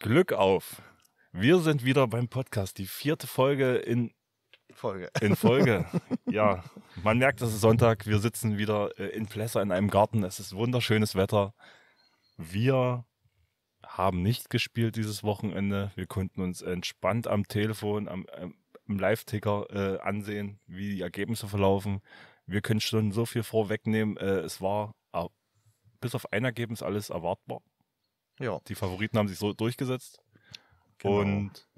Glück auf. Wir sind wieder beim Podcast, die vierte Folge in Folge. In Folge. ja, man merkt, es ist Sonntag. Wir sitzen wieder äh, in Plesser in einem Garten. Es ist wunderschönes Wetter. Wir haben nicht gespielt dieses Wochenende. Wir konnten uns entspannt am Telefon, am, am Live-Ticker äh, ansehen, wie die Ergebnisse verlaufen. Wir können schon so viel vorwegnehmen. Äh, es war äh, bis auf ein Ergebnis alles erwartbar. Ja. Die Favoriten haben sich so durchgesetzt. Genau. Und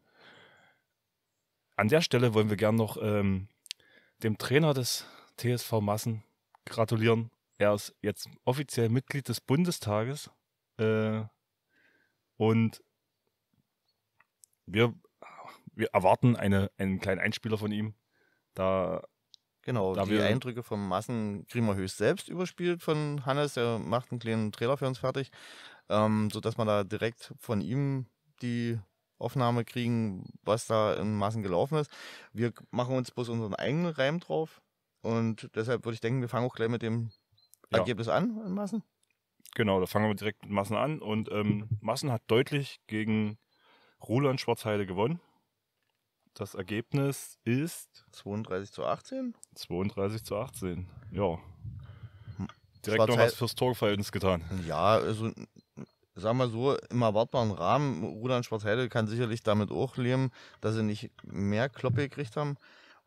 an der Stelle wollen wir gern noch ähm, dem Trainer des TSV Massen gratulieren. Er ist jetzt offiziell Mitglied des Bundestages. Äh, und wir, wir erwarten eine, einen kleinen Einspieler von ihm. Da Genau, da die wir, Eindrücke vom Massen kriegen wir höchst selbst überspielt von Hannes. Er macht einen kleinen Trailer für uns fertig ähm, sodass man da direkt von ihm die Aufnahme kriegen, was da in Maßen gelaufen ist. Wir machen uns bloß unseren eigenen Reim drauf und deshalb würde ich denken, wir fangen auch gleich mit dem ja. Ergebnis an in Massen. Genau, da fangen wir direkt mit Massen an und ähm, Massen hat deutlich gegen Roland Schwarzheide gewonnen. Das Ergebnis ist 32 zu 18. 32 zu 18, ja. Hm. Direkt noch was fürs Torverhältnis getan. Ja, also sagen wir so, im erwartbaren Rahmen. Rudolf Schwarzheide kann sicherlich damit auch leben, dass sie nicht mehr Kloppe gekriegt haben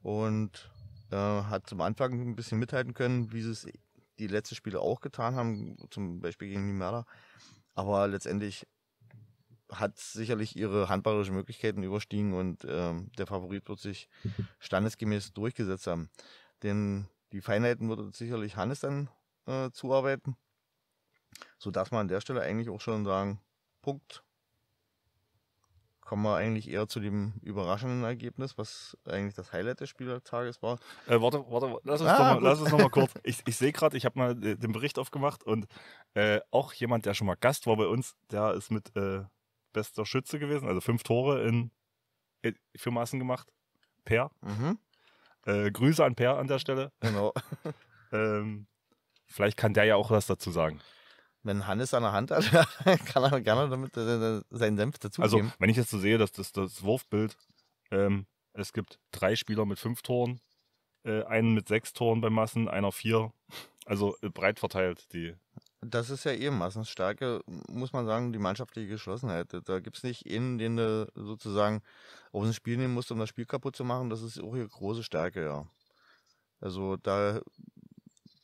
und äh, hat zum Anfang ein bisschen mithalten können, wie sie es die letzten Spiele auch getan haben, zum Beispiel gegen die Mörder. Aber letztendlich hat sicherlich ihre handballerischen Möglichkeiten überstiegen und äh, der Favorit wird sich standesgemäß durchgesetzt haben. Denn die Feinheiten wird sicherlich Hannes dann äh, zuarbeiten. So darf man an der Stelle eigentlich auch schon sagen, Punkt, kommen wir eigentlich eher zu dem überraschenden Ergebnis, was eigentlich das Highlight des Spieltages war. Äh, warte, warte, lass uns ah, nochmal noch kurz. Ich, sehe gerade, ich habe mal äh, den Bericht aufgemacht und äh, auch jemand, der schon mal Gast war bei uns, der ist mit äh, bester Schütze gewesen, also fünf Tore in, in äh, für Maßen gemacht. Per. Mhm. Äh, Grüße an Per an der Stelle. Genau. ähm, vielleicht kann der ja auch was dazu sagen wenn Hannes an der Hand hat, kann er gerne damit äh, äh, seinen Senf dazugeben. Also, wenn ich jetzt so sehe, dass das, das Wurfbild, ähm, es gibt drei Spieler mit fünf Toren, äh, einen mit sechs Toren bei Massen, einer vier. Also äh, breit verteilt die. Das ist ja eh Massenstärke, muss man sagen, die mannschaftliche Geschlossenheit. Da gibt es nicht einen, den du sozusagen auf ein Spiel nehmen musst, um das Spiel kaputt zu machen. Das ist auch ihre große Stärke, ja. Also da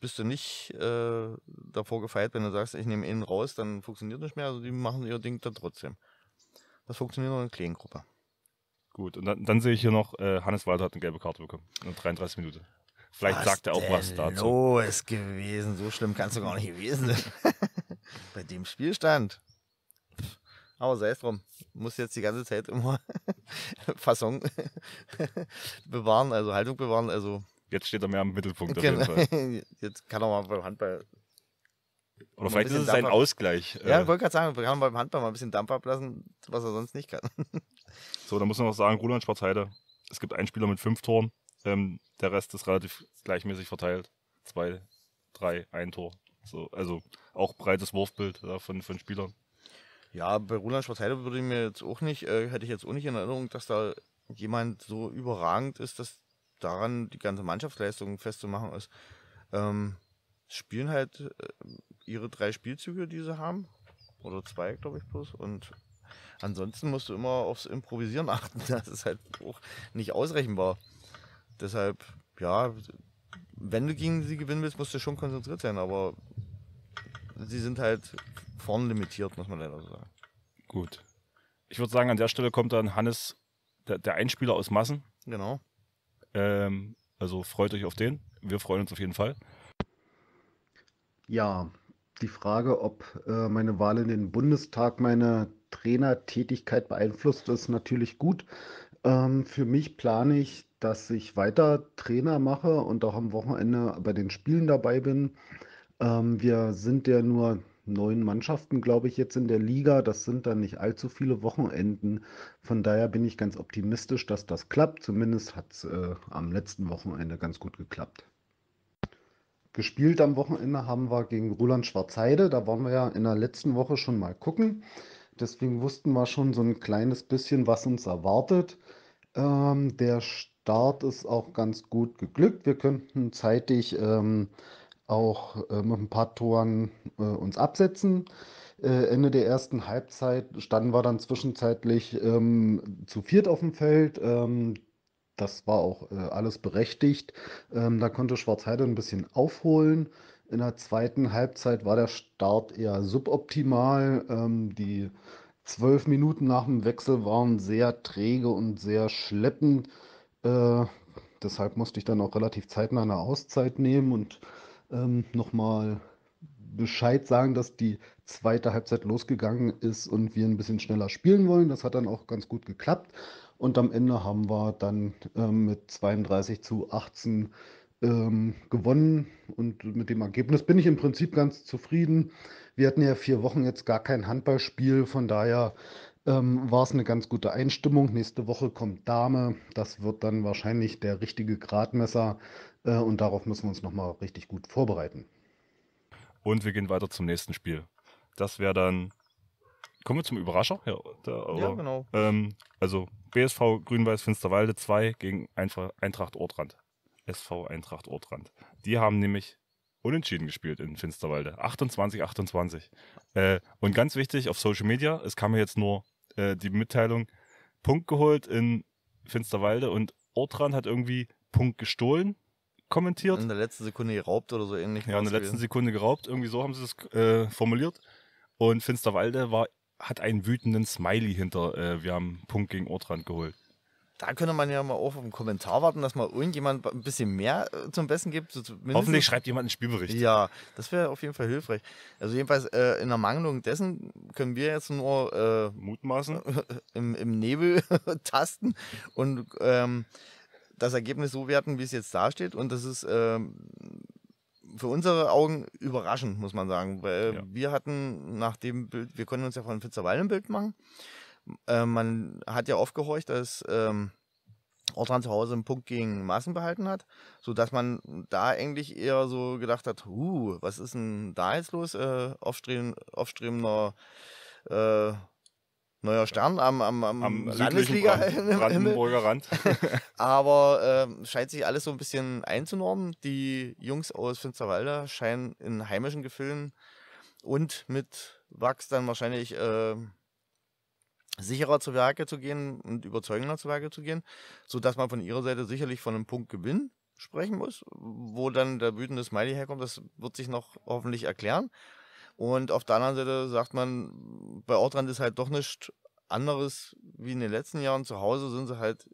bist du nicht äh, davor gefeit, wenn du sagst, ich nehme innen raus, dann funktioniert nicht mehr. Also die machen ihr Ding dann trotzdem. Das funktioniert nur in Kleengruppe. Gut, und dann, dann sehe ich hier noch, äh, Hannes Walter hat eine gelbe Karte bekommen. In 33 Minuten. Vielleicht was sagt er auch was dazu. So ist gewesen. So schlimm kannst du gar nicht gewesen sein. Bei dem Spielstand. Aber sei es drum. Muss jetzt die ganze Zeit immer Fassung bewahren, also Haltung bewahren. Also Jetzt steht er mehr im Mittelpunkt. Genau. Jetzt kann er mal beim Handball. Oder vielleicht ist es ein Ausgleich. Ja, äh. ich wollte gerade sagen, wir kann beim Handball mal ein bisschen Dampf ablassen, was er sonst nicht kann. So, da muss man noch sagen, Roland Schwarzheide. Es gibt einen Spieler mit fünf Toren. Ähm, der Rest ist relativ gleichmäßig verteilt. Zwei, drei, ein Tor. So, also auch breites Wurfbild ja, von, von Spielern. Ja, bei Roland Schwarzheide würde ich mir jetzt auch nicht, äh, hätte ich jetzt auch nicht in Erinnerung, dass da jemand so überragend ist, dass daran die ganze Mannschaftsleistung festzumachen ist. Ähm, spielen halt äh, ihre drei Spielzüge, die sie haben. Oder zwei, glaube ich, plus. Und ansonsten musst du immer aufs Improvisieren achten. Das ist halt auch nicht ausrechenbar. Deshalb, ja, wenn du gegen sie gewinnen willst, musst du schon konzentriert sein. Aber sie sind halt vorn limitiert, muss man leider so sagen. Gut. Ich würde sagen, an der Stelle kommt dann Hannes, der, der Einspieler aus Massen. Genau. Ähm, also freut euch auf den. Wir freuen uns auf jeden Fall. Ja, die Frage, ob äh, meine Wahl in den Bundestag meine Trainertätigkeit beeinflusst, ist natürlich gut. Ähm, für mich plane ich, dass ich weiter Trainer mache und auch am Wochenende bei den Spielen dabei bin. Ähm, wir sind ja nur neun Mannschaften, glaube ich, jetzt in der Liga. Das sind dann nicht allzu viele Wochenenden. Von daher bin ich ganz optimistisch, dass das klappt. Zumindest hat es äh, am letzten Wochenende ganz gut geklappt. Gespielt am Wochenende haben wir gegen Roland Schwarzheide. Da waren wir ja in der letzten Woche schon mal gucken. Deswegen wussten wir schon so ein kleines bisschen, was uns erwartet. Ähm, der Start ist auch ganz gut geglückt. Wir könnten zeitig ähm, auch äh, mit ein paar Toren äh, uns absetzen. Äh, Ende der ersten Halbzeit standen wir dann zwischenzeitlich ähm, zu viert auf dem Feld. Ähm, das war auch äh, alles berechtigt. Ähm, da konnte Schwarzheide ein bisschen aufholen. In der zweiten Halbzeit war der Start eher suboptimal. Ähm, die zwölf Minuten nach dem Wechsel waren sehr träge und sehr schleppend. Äh, deshalb musste ich dann auch relativ zeitnah eine Auszeit nehmen und ähm, nochmal Bescheid sagen, dass die zweite Halbzeit losgegangen ist und wir ein bisschen schneller spielen wollen. Das hat dann auch ganz gut geklappt. Und am Ende haben wir dann ähm, mit 32 zu 18 ähm, gewonnen. Und mit dem Ergebnis bin ich im Prinzip ganz zufrieden. Wir hatten ja vier Wochen jetzt gar kein Handballspiel. Von daher ähm, war es eine ganz gute Einstimmung. Nächste Woche kommt Dame. Das wird dann wahrscheinlich der richtige Gradmesser äh, und darauf müssen wir uns nochmal richtig gut vorbereiten. Und wir gehen weiter zum nächsten Spiel. Das wäre dann. Kommen wir zum Überrascher? Ja, da, ja genau. Ähm, also BSV Grün-Weiß Finsterwalde 2 gegen Eintracht Ortrand. SV Eintracht Ortrand. Die haben nämlich unentschieden gespielt in Finsterwalde. 28, 28. Äh, und ganz wichtig auf Social Media, es kam mir jetzt nur äh, die Mitteilung, Punkt geholt in Finsterwalde und Ortrand hat irgendwie Punkt gestohlen kommentiert. In der letzten Sekunde geraubt oder so ähnlich. Ja, in der letzten Sekunde geraubt, irgendwie so haben sie es äh, formuliert. Und Finsterwalde war, hat einen wütenden Smiley hinter, äh, wir haben einen Punkt gegen Ortrand geholt. Da könnte man ja mal auch auf einen Kommentar warten, dass mal irgendjemand ein bisschen mehr äh, zum Besten gibt. So Hoffentlich schreibt jemand einen Spielbericht. Ja, das wäre auf jeden Fall hilfreich. Also jedenfalls äh, in der Mangelung dessen können wir jetzt nur äh, mutmaßen, im, im Nebel tasten und ähm, das Ergebnis so werten, wie es jetzt dasteht. Und das ist ähm, für unsere Augen überraschend, muss man sagen. Weil ja. wir hatten nach dem Bild, wir konnten uns ja von Fitzerwalde ein Bild machen. Äh, man hat ja oft gehorcht, dass ähm, Ortran zu Hause einen Punkt gegen Massen behalten hat, sodass man da eigentlich eher so gedacht hat, huh, was ist denn da jetzt los? Äh, aufstreben, aufstrebender äh, neuer Stern am, am, am, am Landesliga Brandenburger Rand. Aber äh, scheint sich alles so ein bisschen einzunormen. Die Jungs aus Finsterwalde scheinen in heimischen Gefühlen und mit Wachs dann wahrscheinlich äh, sicherer zu Werke zu gehen und überzeugender zu Werke zu gehen, sodass man von ihrer Seite sicherlich von einem Punkt Punktgewinn sprechen muss. Wo dann der wütende Smiley herkommt, das wird sich noch hoffentlich erklären. Und auf der anderen Seite sagt man, bei Ortrand ist halt doch nichts anderes wie in den letzten Jahren. Zu Hause sind sie halt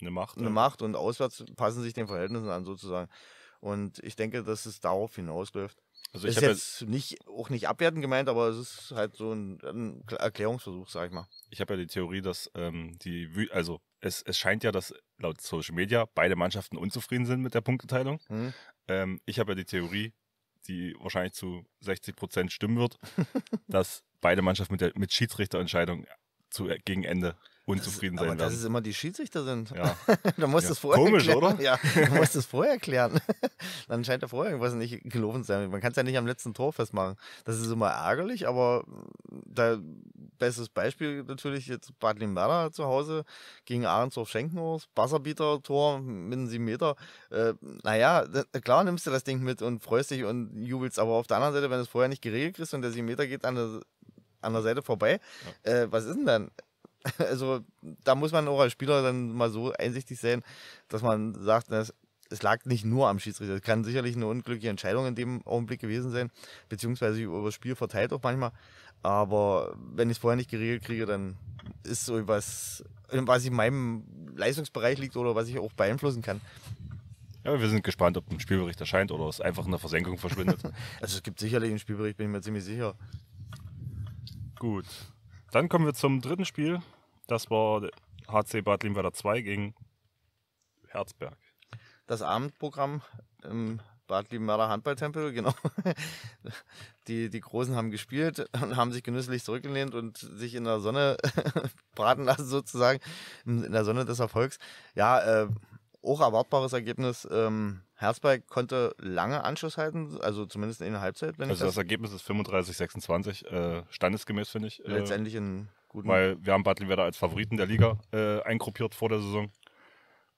eine Macht, eine ja. Halt. Macht und auswärts passen sich den Verhältnissen an sozusagen. Und ich denke, dass es darauf hinausläuft. Also ich ist jetzt ja, nicht, auch nicht abwertend gemeint, aber es ist halt so ein, ein Erklärungsversuch, sag ich mal. Ich habe ja die Theorie, dass ähm, die, also es, es scheint ja, dass laut Social Media beide Mannschaften unzufrieden sind mit der Punkteteilung. Hm. Ähm, ich habe ja die Theorie, die wahrscheinlich zu 60 Prozent stimmen wird, dass beide Mannschaften mit, der, mit Schiedsrichterentscheidung zu, gegen Ende unzufrieden das, sein aber werden. Das ist immer die Schiedsrichter sind. Ja. da musst ja. es vorher Komisch, klären. oder? Ja, du musst es vorher klären. Dann scheint der vorher irgendwas nicht gelaufen zu sein. Man kann es ja nicht am letzten Tor festmachen. Das ist immer ärgerlich, aber äh, da bestes Beispiel natürlich jetzt Bad Limberda zu Hause gegen Ahrensdorf Schenkenhaus, Basserbieter-Tor mit einem 7 Meter. Äh, naja, klar nimmst du das Ding mit und freust dich und jubelst, aber auf der anderen Seite, wenn es vorher nicht geregelt ist und der 7 Meter geht an der, an der Seite vorbei, ja. äh, was ist denn dann? Also da muss man auch als Spieler dann mal so einsichtig sein, dass man sagt, es, es lag nicht nur am Schiedsrichter. Es kann sicherlich eine unglückliche Entscheidung in dem Augenblick gewesen sein, beziehungsweise über das Spiel verteilt auch manchmal. Aber wenn ich es vorher nicht geregelt kriege, dann ist so etwas, was in meinem Leistungsbereich liegt oder was ich auch beeinflussen kann. Ja, wir sind gespannt, ob ein Spielbericht erscheint oder es einfach in der Versenkung verschwindet. also es gibt sicherlich einen Spielbericht, bin ich mir ziemlich sicher. Gut, dann kommen wir zum dritten Spiel. Das war HC Bad Limwerder 2 gegen Herzberg. Das Abendprogramm im Bad Liebenwerder Handballtempel, genau. Die, die Großen haben gespielt und haben sich genüsslich zurückgelehnt und sich in der Sonne braten lassen, sozusagen, in der Sonne des Erfolgs. Ja, äh, auch erwartbares Ergebnis. Ähm, Herzberg konnte lange Anschluss halten, also zumindest in der Halbzeit. also das, das, Ergebnis ist 35-26, äh, standesgemäß finde ich. Äh, Letztendlich in guten. Weil wir haben Bad Werder als Favoriten der Liga äh, eingruppiert vor der Saison.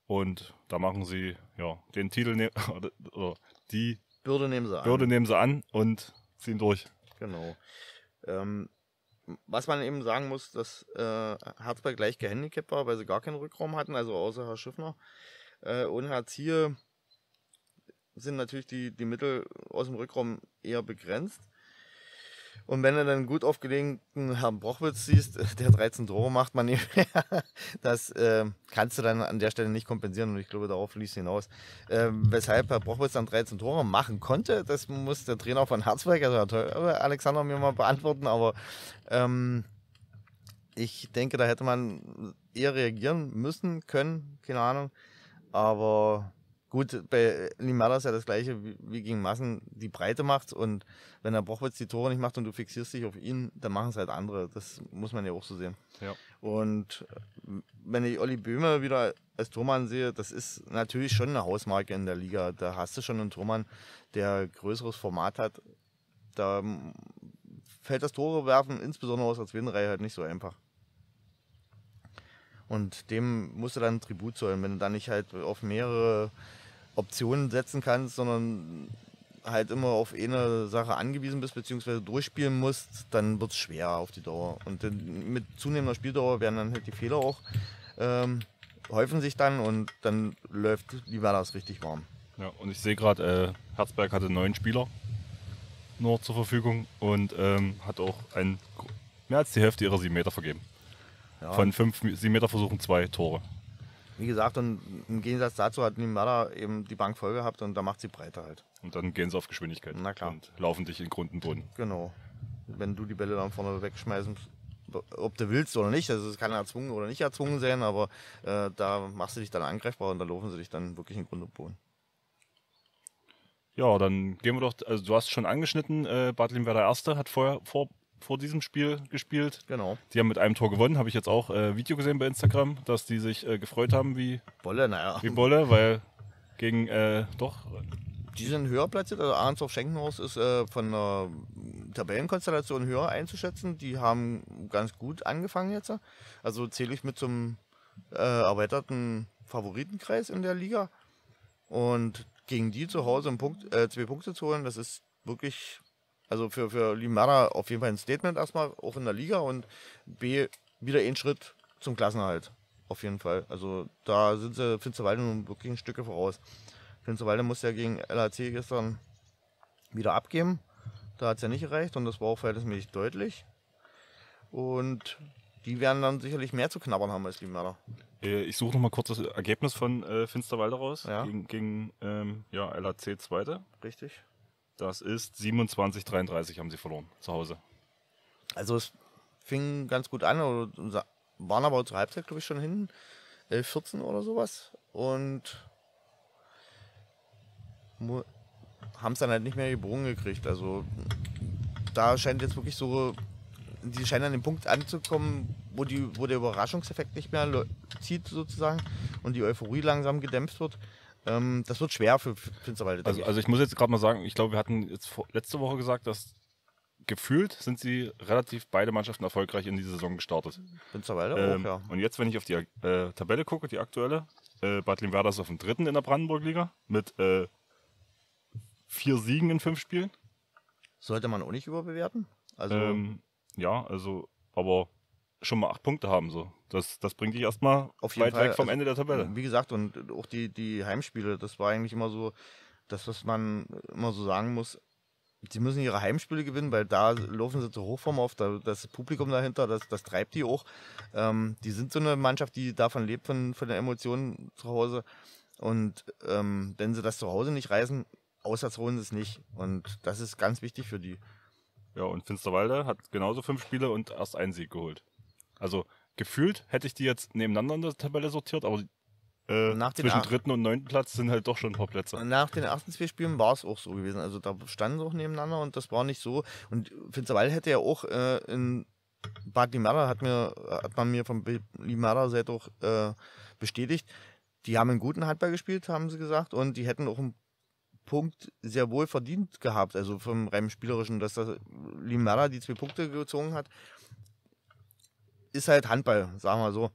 Und da machen sie ja, den Titel, ne oder die Bürde nehmen sie an. Bürde nehmen sie an und ziehen durch. Genau. Ähm, was man eben sagen muss, dass äh, Herzberg gleich gehandicapt war, weil sie gar keinen Rückraum hatten, also außer Herr Schiffner. Äh, und Hartz IV sind natürlich die, die Mittel aus dem Rückraum eher begrenzt. Und wenn du dann gut aufgelegten Herrn Brochwitz siehst, der 13 Tore macht, man nicht mehr. Das äh, kannst du dann an der Stelle nicht kompensieren und ich glaube, darauf lief es hinaus. Äh, weshalb Herr Brochwitz dann 13 Tore machen konnte, das muss der Trainer von Herzberg, also äh, Alexander, mir mal beantworten, aber ähm, ich denke, da hätte man eher reagieren müssen, können, keine Ahnung. Aber gut, bei Limada ist ja das gleiche wie, gegen Massen, die Breite macht und wenn der Brochwitz die Tore nicht macht und du fixierst dich auf ihn, dann machen es halt andere. Das muss man ja auch so sehen. Ja. Und äh, wenn ich Olli Böhme wieder als Tormann sehe, das ist natürlich schon eine Hausmarke in der Liga. Da hast du schon einen Tormann, der größeres Format hat. Da fällt das Tore werfen, insbesondere aus der zweiten Reihe, halt nicht so einfach. Und dem musst du dann Tribut zollen, wenn du dann nicht halt auf mehrere Optionen setzen kannst, sondern halt immer auf eine Sache angewiesen bist, beziehungsweise durchspielen musst, dann wird es schwer auf die Dauer. Und mit zunehmender Spieldauer werden dann halt die Fehler auch ähm, häufen sich dann und dann läuft die Werders richtig warm. Ja, und ich sehe gerade, äh, Herzberg hatte neun Spieler nur zur Verfügung und ähm, hat auch ein, mehr als die Hälfte ihrer sieben Meter vergeben. Ja. Von fünf, sieben Meter versuchen zwei Tore. Wie gesagt, und im Gegensatz dazu hat Nimada eben die Bank voll gehabt und da macht sie breiter halt. Und dann gehen sie auf Geschwindigkeit. Na klar. Und laufen dich in Grund und Boden. Genau. Wenn du die Bälle dann vorne wegschmeißen, ob du willst oder nicht, also es kann erzwungen oder nicht erzwungen sein, aber äh, da machst du dich dann angreifbar und da laufen sie dich dann wirklich in Grund und Boden. Ja, dann gehen wir doch, also du hast schon angeschnitten, äh, Bartlin war Erste, hat vorher, vor vor diesem Spiel gespielt. Genau. Die haben mit einem Tor gewonnen, habe ich jetzt auch äh, Video gesehen bei Instagram, dass die sich äh, gefreut haben wie Bolle, naja. Wie Bolle, weil gegen äh, doch. Die sind höher platziert, also Arnsdorf Schenkenhaus ist äh, von der Tabellenkonstellation höher einzuschätzen. Die haben ganz gut angefangen jetzt. Also zähle ich mit zum äh, erweiterten Favoritenkreis in der Liga. Und gegen die zu Hause Punkt, äh, zwei Punkte zu holen, das ist wirklich also für, für Limara auf jeden Fall ein Statement erstmal, auch in der Liga und B, wieder einen Schritt zum Klassenhalt. Auf jeden Fall. Also da sind sie Finsterwalde nun wirklich ein Stück voraus. Finsterwalde musste ja gegen LAC gestern wieder abgeben. Da hat es ja nicht gereicht und das war auch verhältnismäßig deutlich. Und die werden dann sicherlich mehr zu knabbern haben als Limara. Äh, ich suche nochmal kurz das Ergebnis von äh, Finsterwalde raus ja. gegen, gegen ähm, ja, LAC Zweite. Richtig. Das ist 27:33 haben sie verloren zu Hause. Also es fing ganz gut an, waren aber zur Halbzeit, glaube ich, schon hinten. 11, 14 oder sowas. Und haben es dann halt nicht mehr gebogen gekriegt. Also da scheint jetzt wirklich so, die scheinen an den Punkt anzukommen, wo, die, wo der Überraschungseffekt nicht mehr zieht sozusagen und die Euphorie langsam gedämpft wird. Ähm, das wird schwer für Finsterwalde. Also, ich. also ich muss jetzt gerade mal sagen, ich glaube, wir hatten jetzt vor, letzte Woche gesagt, dass gefühlt sind sie relativ beide Mannschaften erfolgreich in die Saison gestartet. Finsterwalde ähm, auch, ja. Und jetzt, wenn ich auf die äh, Tabelle gucke, die aktuelle, äh, Bad Limwerda ist auf dem dritten in der Brandenburg-Liga mit äh, vier Siegen in fünf Spielen. Sollte man auch nicht überbewerten. Also ähm, ja, also, aber schon mal acht Punkte haben. So. Das, das bringt dich erstmal Auf weit Fall. weg vom also, Ende der Tabelle. Wie gesagt, und auch die, die Heimspiele, das war eigentlich immer so, das, was man immer so sagen muss, die müssen ihre Heimspiele gewinnen, weil da laufen sie zu Hochform auf, das Publikum dahinter, das, das treibt die auch. Ähm, die sind so eine Mannschaft, die davon lebt, von, von den Emotionen zu Hause. Und ähm, wenn sie das zu Hause nicht reißen, auswärts holen sie es nicht. Und das ist ganz wichtig für die. Ja, und Finsterwalde hat genauso fünf Spiele und erst einen Sieg geholt. Also gefühlt hätte ich die jetzt nebeneinander in der Tabelle sortiert, aber äh, nach zwischen dritten und neunten Platz sind halt doch schon ein paar Plätze. Nach den ersten zwei Spielen war es auch so gewesen. Also da standen sie auch nebeneinander und das war nicht so. Und Finsterwalde hätte ja auch äh, in Bad Limara hat hat man mir von Limara Seite auch äh, bestätigt. Die haben einen guten Handball gespielt, haben sie gesagt, und die hätten auch einen Punkt sehr wohl verdient gehabt, also vom rein spielerischen, dass das Limara die zwei Punkte gezogen hat ist halt Handball, sagen wir so.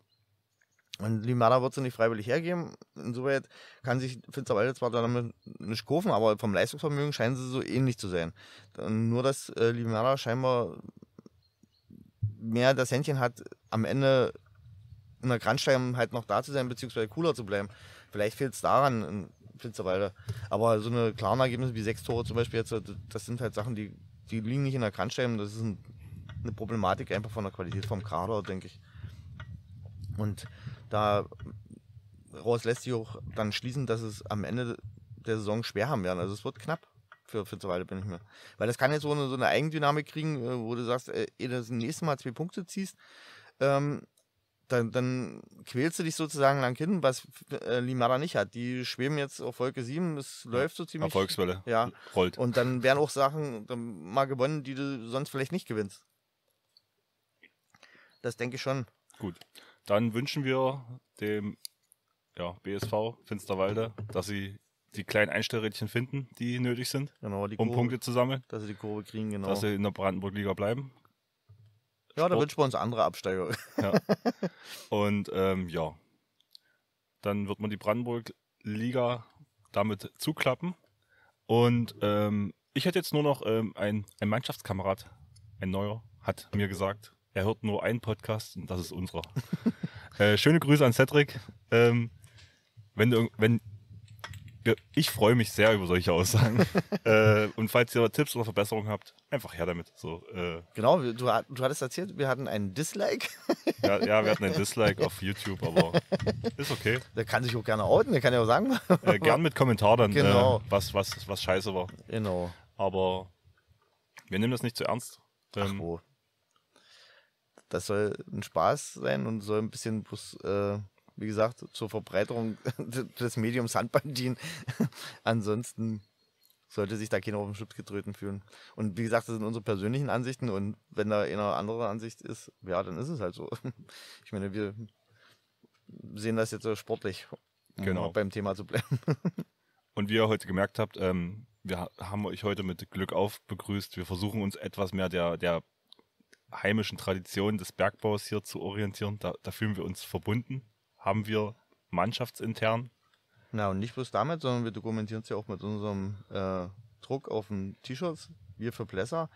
Und Limada wird sie nicht freiwillig hergeben. Insoweit kann sich Finsterwalde zwar damit nicht kaufen, aber vom Leistungsvermögen scheinen sie so ähnlich zu sein. Nur, dass äh, Limada scheinbar mehr das Händchen hat, am Ende in der Grandstein halt noch da zu sein, beziehungsweise cooler zu bleiben. Vielleicht fehlt es daran in äh, Finsterwalde. Aber so eine klaren Ergebnisse wie sechs Tore zum Beispiel jetzt, äh, das sind halt Sachen, die, die liegen nicht in der Grandstein. Das ist ein eine Problematik einfach von der Qualität vom Kader, denke ich. Und daraus lässt sich auch dann schließen, dass es am Ende der Saison schwer haben werden. Also es wird knapp für, für zweite bin ich mir. Weil das kann jetzt so eine, so eine Eigendynamik kriegen, äh, wo du sagst, äh, ey, eh, du das nächste Mal zwei Punkte ziehst, ähm, dann, dann quälst du dich sozusagen lang hin, was äh, Limara nicht hat. Die schweben jetzt auf Wolke 7, es läuft so ziemlich. Erfolgswelle. Ja. Rollt. Und dann werden auch Sachen mal gewonnen, die du sonst vielleicht nicht gewinnst. Das denke ich schon. Gut, dann wünschen wir dem ja, BSV Finsterwalde, dass sie die kleinen Einstellrädchen finden, die nötig sind, genau, die um Kurve, Punkte zu sammeln. Dass sie die Kurve kriegen, genau. Dass sie in der Brandenburg-Liga bleiben. Ja, Sport. da wünschen wir uns andere Absteiger. Ja. Und ähm, ja, dann wird man die Brandenburg-Liga damit zuklappen. Und ähm, ich hätte jetzt nur noch ähm, ein, ein Mannschaftskamerad, ein neuer, hat mir gesagt, er hört nur einen Podcast und das ist unserer. äh, schöne Grüße an Cedric. Ähm, wenn, du, wenn ich freue mich sehr über solche Aussagen. äh, und falls ihr Tipps oder Verbesserungen habt, einfach her damit. So, äh. Genau, du, du hattest erzählt, wir hatten einen Dislike. ja, ja, wir hatten einen Dislike auf YouTube, aber ist okay. Der kann sich auch gerne outen, der kann ja auch sagen. äh, gern mit Kommentar dann, äh, genau. was, was, was scheiße war. Genau. Aber wir nehmen das nicht zu ernst. Ähm, Ach, das soll ein Spaß sein und soll ein bisschen bloß, äh, wie gesagt, zur Verbreiterung des Mediums Handball dienen. Ansonsten sollte sich da keiner auf den Schutz getreten fühlen. Und wie gesagt, das sind unsere persönlichen Ansichten und wenn da einer andere Ansicht ist, ja, dann ist es halt so. Ich meine, wir sehen das jetzt so sportlich, um genau. beim Thema zu bleiben. Und wie ihr heute gemerkt habt, ähm, wir haben euch heute mit Glück auf begrüßt. Wir versuchen uns etwas mehr der, der heimischen Traditionen des Bergbaus hier zu orientieren. Da, da fühlen wir uns verbunden, haben wir mannschaftsintern. Na, und nicht bloß damit, sondern wir dokumentieren es ja auch mit unserem äh, Druck auf den T-Shirts, wir für Plesser.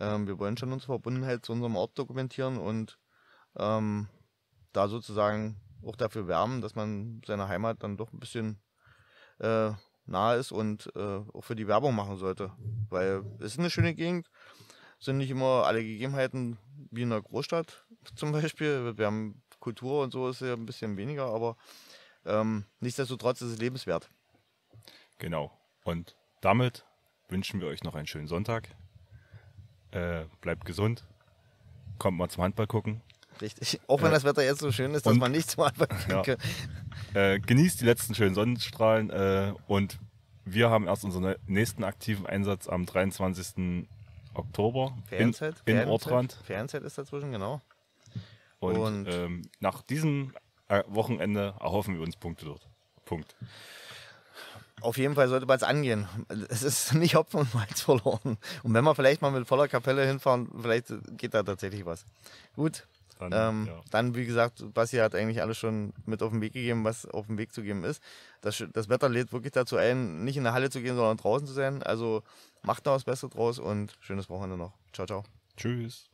Ähm, wir wollen schon unsere Verbundenheit zu unserem Ort dokumentieren und ähm, da sozusagen auch dafür werben, dass man seiner Heimat dann doch ein bisschen äh, nahe ist und äh, auch für die Werbung machen sollte. Weil es ist eine schöne Gegend, sind nicht immer alle Gegebenheiten wie in einer Großstadt zum Beispiel. Wir haben Kultur und so ist ja ein bisschen weniger, aber ähm, nichtsdestotrotz ist es lebenswert. Genau. Und damit wünschen wir euch noch einen schönen Sonntag. Äh, bleibt gesund. Kommt mal zum Handball gucken. Richtig. Auch wenn äh, das Wetter jetzt so schön ist, dass und, man nicht zum Handball gucken kann. Äh, genießt die letzten schönen Sonnenstrahlen äh, und wir haben erst unseren nächsten aktiven Einsatz am 23. Oktober Ferienzeit, in, Ferienzeit, in Ortrand. Ferienzeit ist dazwischen, genau. Und, Und ähm, nach diesem äh, Wochenende erhoffen wir uns Punkte dort. Punkt. Auf jeden Fall sollte man es angehen. Es ist nicht Hopfen und Malz verloren. Und wenn wir vielleicht mal mit voller Kapelle hinfahren, vielleicht geht da tatsächlich was. Gut, dann, ähm, ja. dann, wie gesagt, Basti hat eigentlich alles schon mit auf den Weg gegeben, was auf den Weg zu geben ist. Das, das Wetter lädt wirklich dazu ein, nicht in der Halle zu gehen, sondern draußen zu sein. Also macht da was Besseres draus und schönes Wochenende noch. Ciao, ciao. Tschüss.